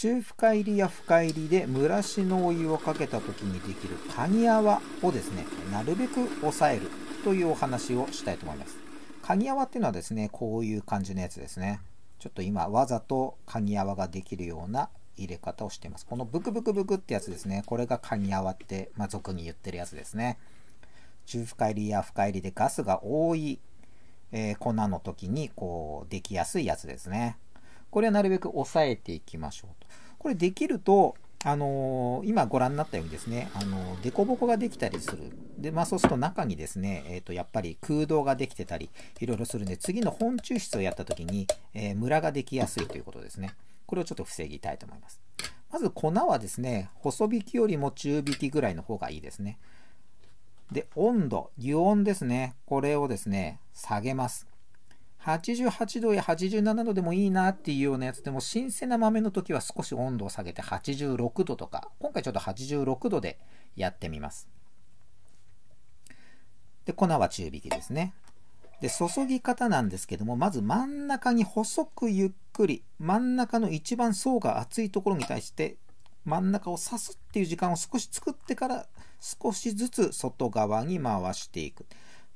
中深入りや深入りで蒸らしのお湯をかけた時にできるカニ泡をですね、なるべく抑えるというお話をしたいと思います。カニ泡っていうのはですね、こういう感じのやつですね。ちょっと今わざとカニ泡ができるような入れ方をしています。このブクブクブクってやつですね。これがカニ泡って、まあ、俗に言ってるやつですね。中深入りや深入りでガスが多い、えー、粉の時にこうできやすいやつですね。これはなるべく抑えていきましょうと。これできると、あのー、今ご覧になったようにですね、あのー、凸凹ができたりする。で、まあそうすると中にですね、えー、と、やっぱり空洞ができてたり、いろいろするんで、次の本抽出をやった時に、えー、ムラができやすいということですね。これをちょっと防ぎたいと思います。まず粉はですね、細引きよりも中引きぐらいの方がいいですね。で、温度、油温ですね。これをですね、下げます。88度や87度でもいいなっていうようなやつでも新鮮な豆の時は少し温度を下げて86度とか今回ちょっと86度でやってみますで粉は中引きですねで注ぎ方なんですけどもまず真ん中に細くゆっくり真ん中の一番層が厚いところに対して真ん中を刺すっていう時間を少し作ってから少しずつ外側に回していく。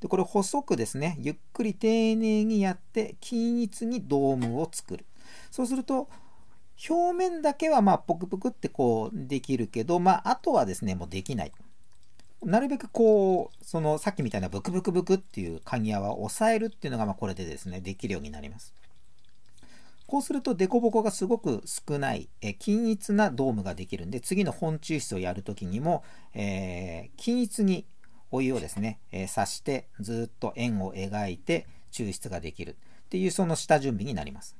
でこれ細くですねゆっくり丁寧にやって均一にドームを作るそうすると表面だけはまあポクポクってこうできるけど、まあ、あとはですねもうできないなるべくこうそのさっきみたいなブクブクブクっていう鍵ニはを抑えるっていうのがまこれでですねできるようになりますこうすると凸凹がすごく少ないえ均一なドームができるんで次の本抽出をやるときにも、えー、均一にお湯をですね、えー、刺してずっと円を描いて抽出ができるっていうその下準備になります。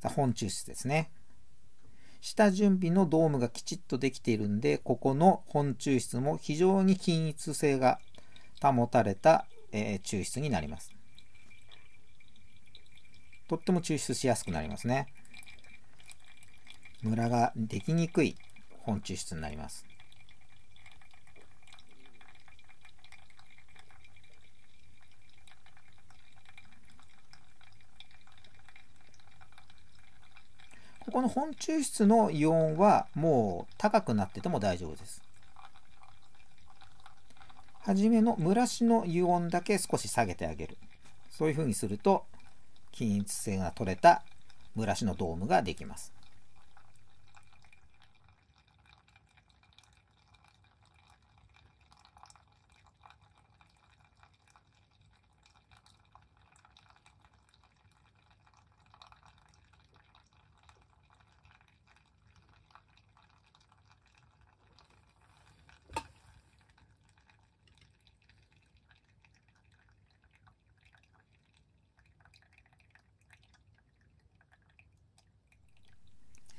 さ本抽出ですね。下準備のドームがきちっとできているんで、ここの本抽出も非常に均一性が保たれた、えー、抽出になります。とっても抽出しやすくなりますね。ムラができにくい本抽出になります。この本抽出のイオンはもう高くなってても大丈夫です。はじめの蒸らしのオンだけ少し下げてあげる。そういうふうにすると均一性が取れた蒸らしのドームができます。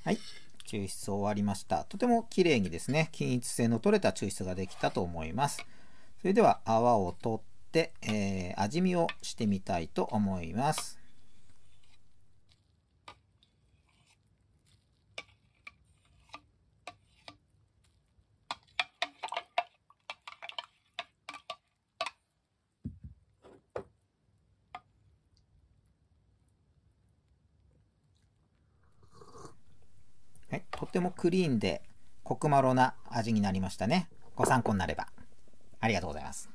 はい。抽出終わりました。とても綺麗にですね、均一性の取れた抽出ができたと思います。それでは泡を取って、えー、味見をしてみたいと思います。てもクリーンでコクマロな味になりましたね。ご参考になれば。ありがとうございます。